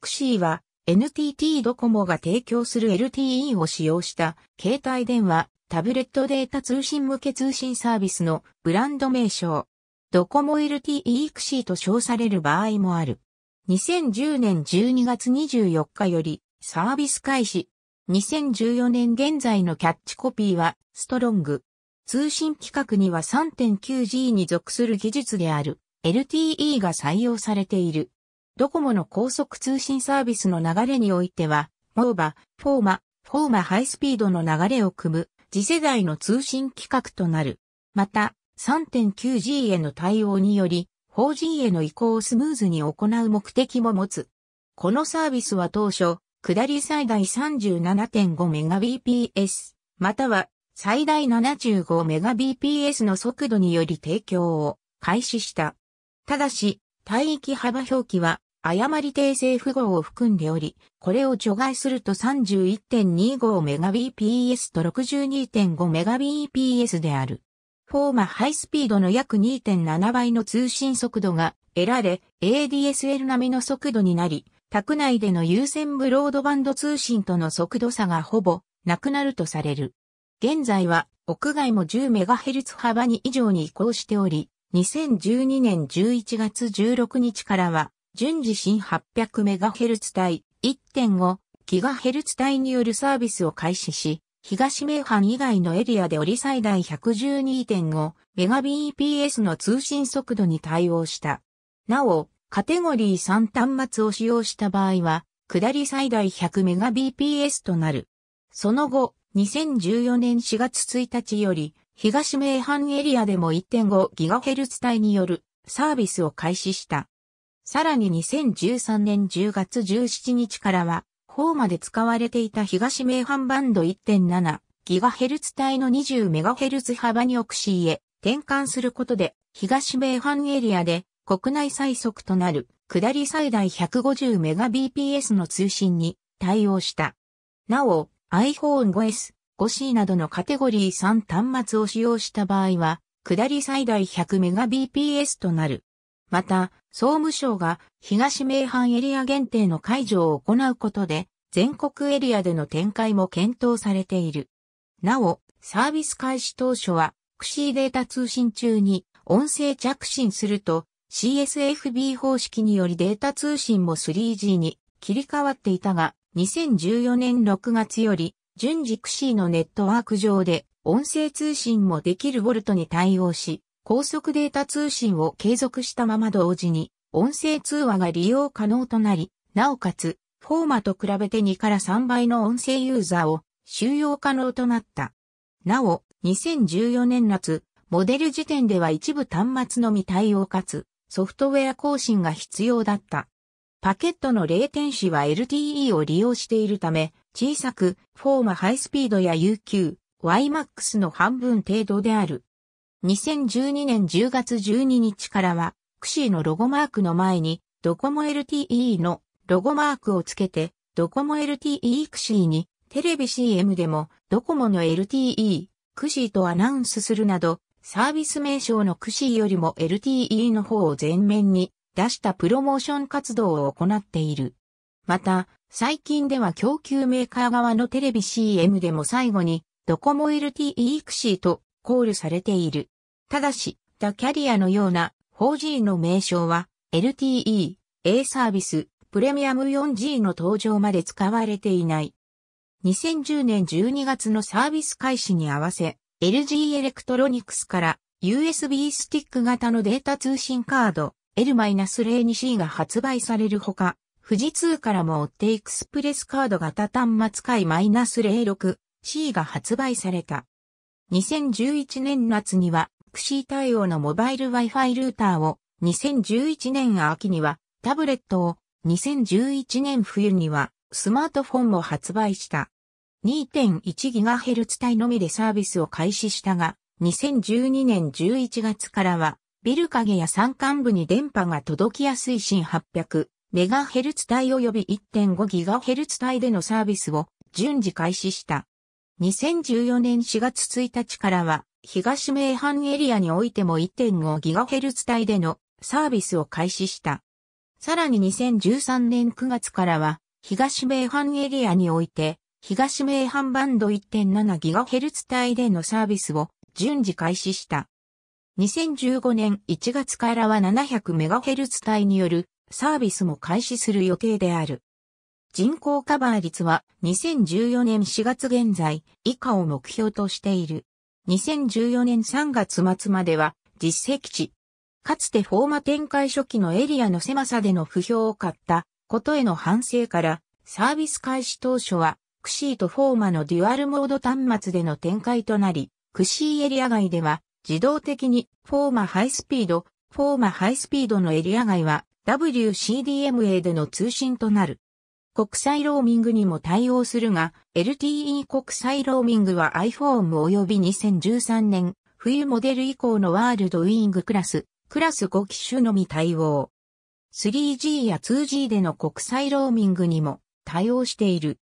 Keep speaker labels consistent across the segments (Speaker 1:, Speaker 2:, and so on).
Speaker 1: クシーは NTT ドコモが提供する LTE を使用した携帯電話、タブレットデータ通信向け通信サービスのブランド名称。ドコモ LTE クシーと称される場合もある。2010年12月24日よりサービス開始。2014年現在のキャッチコピーはストロング。通信規格には 3.9G に属する技術である LTE が採用されている。ドコモの高速通信サービスの流れにおいては、モーバ、フォーマ、フォーマハイスピードの流れを組む次世代の通信規格となる。また、3.9G への対応により、4G への移行をスムーズに行う目的も持つ。このサービスは当初、下り最大 37.5Mbps、または最大 75Mbps の速度により提供を開始した。ただし、帯域幅表記は誤り訂正符号を含んでおり、これを除外すると 31.25Mbps と 62.5Mbps である。フォーマハイスピードの約2.7倍の通信速度が得られ、ADSL 並みの速度になり、宅内での有線ブロードバンド通信との速度差がほぼなくなるとされる。現在は屋外も 10MHz 幅に以上に移行しており、2012年11月16日からは順次新 800MHz 帯 1.5GHz 帯によるサービスを開始し、東名阪以外のエリアで折り最大 112.5Mbps の通信速度に対応した。なお、カテゴリー3端末を使用した場合は、下り最大 100Mbps となる。その後、2014年4月1日より、東名阪エリアでも 1.5GHz 帯によるサービスを開始した。さらに2013年10月17日からは、方まで使われていた東名阪バンド 1.7GHz 帯の 20MHz 幅にオクシーへ転換することで、東名阪エリアで国内最速となる下り最大 150Mbps の通信に対応した。なお、iPhone 5S、5C などのカテゴリー3端末を使用した場合は、下り最大 100Mbps となる。また、総務省が東名阪エリア限定の解除を行うことで、全国エリアでの展開も検討されている。なお、サービス開始当初は、クシーデータ通信中に音声着信すると CSFB 方式によりデータ通信も 3G に切り替わっていたが、2014年6月より順次クシーのネットワーク上で音声通信もできるボルトに対応し、高速データ通信を継続したまま同時に、音声通話が利用可能となり、なおかつ、フォーマと比べて2から3倍の音声ユーザーを収容可能となった。なお、2014年夏、モデル時点では一部端末のみ対応かつ、ソフトウェア更新が必要だった。パケットの0点子は LTE を利用しているため、小さく、フォーマハイスピードや UQ、YMAX の半分程度である。2012年10月12日からは、クシーのロゴマークの前に、ドコモ LTE のロゴマークをつけて、ドコモ LTE クシーに、テレビ CM でも、ドコモの LTE、クシーとアナウンスするなど、サービス名称のクシーよりも LTE の方を前面に出したプロモーション活動を行っている。また、最近では供給メーカー側のテレビ CM でも最後に、ドコモ LTE クシーとコールされている。ただし、他キャリアのような 4G の名称は LTE、A サービス、プレミアム 4G の登場まで使われていない。2010年12月のサービス開始に合わせ、LG エレクトロニクスから USB スティック型のデータ通信カード L-02C が発売されるほか、富士通からも追ってエクスプレスカード型端末回 -06C が発売された。2011年夏には、クシー対応のモバイル Wi-Fi ルーターを、2011年秋には、タブレットを、2011年冬には、スマートフォンも発売した。2.1GHz 帯のみでサービスを開始したが、2012年11月からは、ビル影や山間部に電波が届きやすい新 800MHz 帯及び 1.5GHz 帯でのサービスを順次開始した。2014年4月1日からは、東名阪エリアにおいても 1.5GHz 帯でのサービスを開始した。さらに2013年9月からは、東名阪エリアにおいて、東名阪バンド 1.7GHz 帯でのサービスを順次開始した。2015年1月からは 700MHz 帯によるサービスも開始する予定である。人口カバー率は2014年4月現在以下を目標としている。2014年3月末までは実績値。かつてフォーマ展開初期のエリアの狭さでの不評を買ったことへの反省からサービス開始当初はクシーとフォーマのデュアルモード端末での展開となり、クシーエリア外では自動的にフォーマハイスピード、フォーマハイスピードのエリア外は WCDMA での通信となる。国際ローミングにも対応するが、LTE 国際ローミングは iPhone 及び2013年冬モデル以降のワールドウィングクラス、クラス5機種のみ対応。3G や 2G での国際ローミングにも対応している。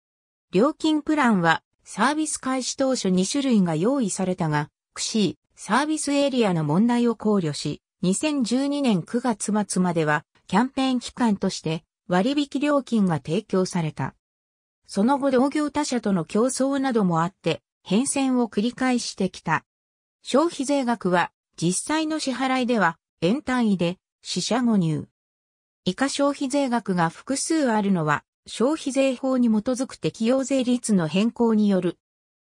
Speaker 1: 料金プランはサービス開始当初2種類が用意されたが、クシー、サービスエリアの問題を考慮し、2012年9月末まではキャンペーン期間として割引料金が提供された。その後同業他社との競争などもあって、変遷を繰り返してきた。消費税額は、実際の支払いでは、円単位で、死者誤入。以下消費税額が複数あるのは、消費税法に基づく適用税率の変更による。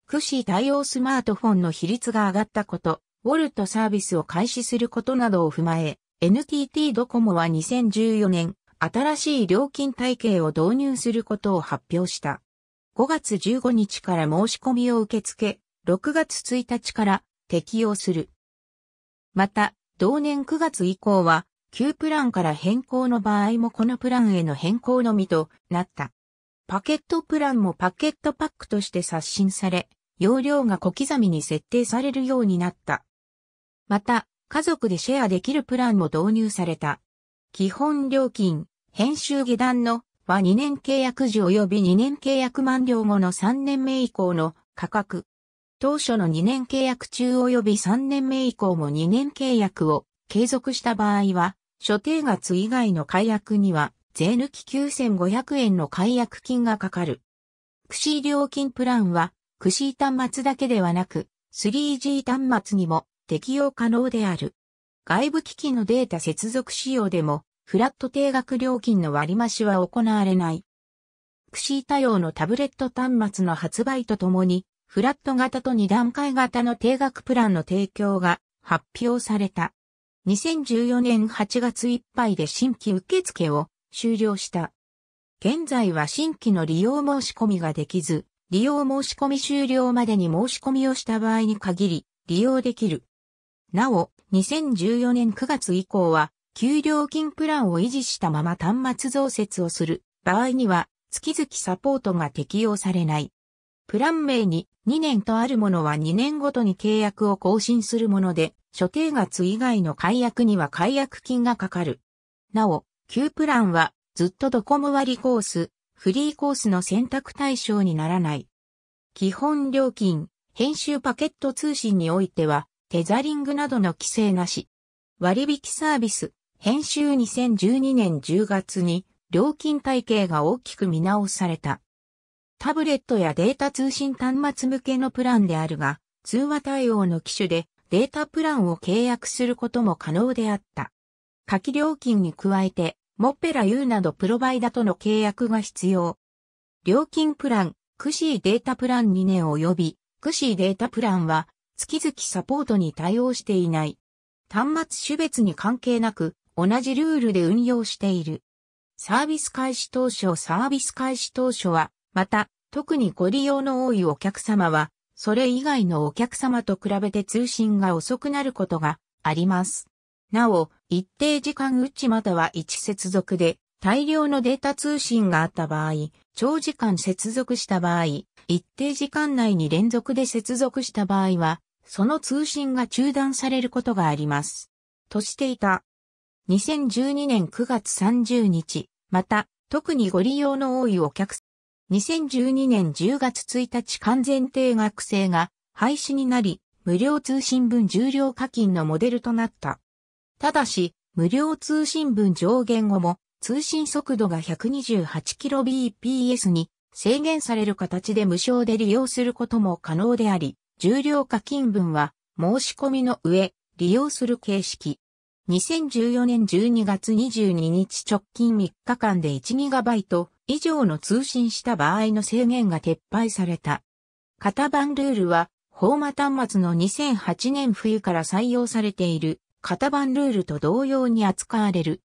Speaker 1: クシー対応スマートフォンの比率が上がったこと、ウォルトサービスを開始することなどを踏まえ、NTT ドコモは2014年、新しい料金体系を導入することを発表した。5月15日から申し込みを受け付け、6月1日から適用する。また、同年9月以降は、旧プランから変更の場合もこのプランへの変更のみとなった。パケットプランもパケットパックとして刷新され、容量が小刻みに設定されるようになった。また、家族でシェアできるプランも導入された。基本料金、編集下段のは2年契約時及び2年契約満了後の3年目以降の価格。当初の2年契約中及び3年目以降も2年契約を継続した場合は、所定月以外の解約には、税抜き9500円の解約金がかかる。クシー料金プランは、クシー端末だけではなく、3G 端末にも適用可能である。外部機器のデータ接続仕様でも、フラット定額料金の割増しは行われない。クシー対応のタブレット端末の発売とともに、フラット型と2段階型の定額プランの提供が発表された。2014年8月いっぱいで新規受付を終了した。現在は新規の利用申し込みができず、利用申し込み終了までに申し込みをした場合に限り利用できる。なお、2014年9月以降は、給料金プランを維持したまま端末増設をする場合には、月々サポートが適用されない。プラン名に2年とあるものは2年ごとに契約を更新するもので、所定月以外の解約には解約金がかかる。なお、旧プランはずっとドコモ割コース、フリーコースの選択対象にならない。基本料金、編集パケット通信においては、テザリングなどの規制なし。割引サービス、編集2012年10月に料金体系が大きく見直された。タブレットやデータ通信端末向けのプランであるが、通話対応の機種でデータプランを契約することも可能であった。下記料金に加えて、モッペラ U などプロバイダとの契約が必要。料金プラン、クシーデータプラン2年及び、クシーデータプランは月々サポートに対応していない。端末種別に関係なく、同じルールで運用している。サービス開始当初サービス開始当初は、また、特にご利用の多いお客様は、それ以外のお客様と比べて通信が遅くなることがあります。なお、一定時間うちまたは一接続で大量のデータ通信があった場合、長時間接続した場合、一定時間内に連続で接続した場合は、その通信が中断されることがあります。としていた。2012年9月30日、また、特にご利用の多いお客、2012年10月1日完全定額制が廃止になり、無料通信分重量課金のモデルとなった。ただし、無料通信分上限後も通信速度が 128kbps に制限される形で無償で利用することも可能であり、重量課金分は申し込みの上、利用する形式。2014年12月22日直近3日間で 1GB 以上の通信した場合の制限が撤廃された。型番ルールは、ホーマ端末の2008年冬から採用されている型番ルールと同様に扱われる。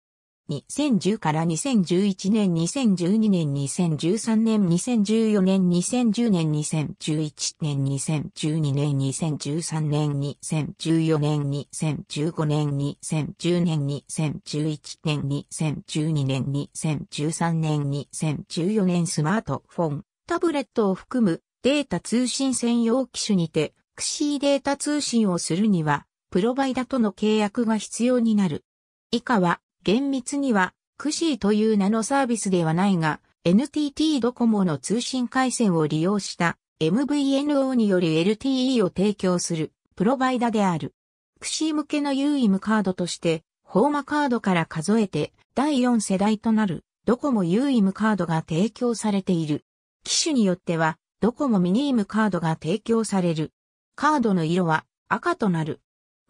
Speaker 1: 2010から2011年、2012年、2013年、2014年、2010年、2011年、2012年、2013年、2014年、2015年、2010年、2011年、2012年、2013年、2014年スマートフォン、タブレットを含むデータ通信専用機種にて、クシーデータ通信をするには、プロバイダとの契約が必要になる。以下は、厳密には、クシーという名のサービスではないが、NTT ドコモの通信回線を利用した MVNO による LTE を提供するプロバイダである。クシー向けの UIM カードとして、ホーマカードから数えて第4世代となるドコモ UIM カードが提供されている。機種によっては、ドコモミニームカードが提供される。カードの色は赤となる。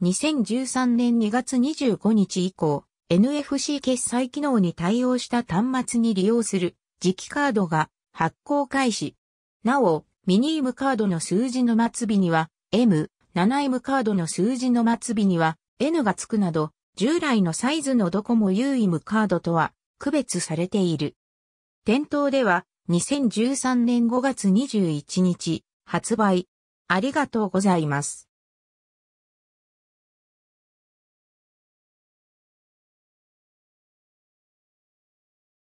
Speaker 1: 2013年2月25日以降、NFC 決済機能に対応した端末に利用する磁気カードが発行開始。なお、ミニ M カードの数字の末尾には M、7M カードの数字の末尾には N がつくなど、従来のサイズのどこも UIM カードとは区別されている。店頭では2013年5月21日発売。ありがとうございます。